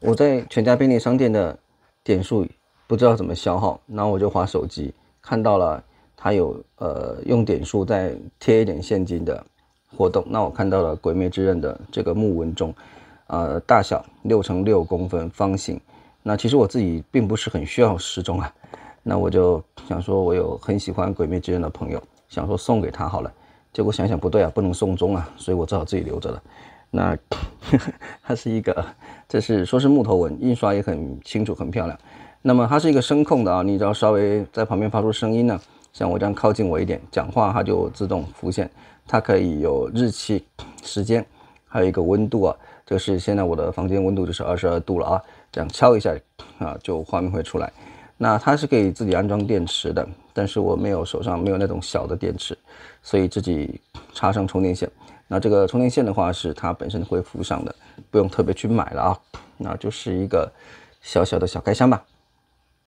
我在全家便利商店的点数不知道怎么消耗，然后我就划手机看到了，他有呃用点数在贴一点现金的活动。那我看到了《鬼灭之刃》的这个木纹钟，呃，大小六乘六公分方形。那其实我自己并不是很需要时钟啊，那我就想说，我有很喜欢《鬼灭之刃》的朋友，想说送给他好了。结果想想不对啊，不能送钟啊，所以我只好自己留着了。那，它是一个，这是说是木头纹，印刷也很清楚，很漂亮。那么它是一个声控的啊，你只要稍微在旁边发出声音呢，像我这样靠近我一点讲话，它就自动浮现。它可以有日期、时间，还有一个温度啊。这个是现在我的房间温度就是二十二度了啊。这样敲一下啊，就画面会出来。那它是可以自己安装电池的，但是我没有手上没有那种小的电池，所以自己插上充电线。那这个充电线的话，是它本身会附上的，不用特别去买了啊。那就是一个小小的小开箱吧。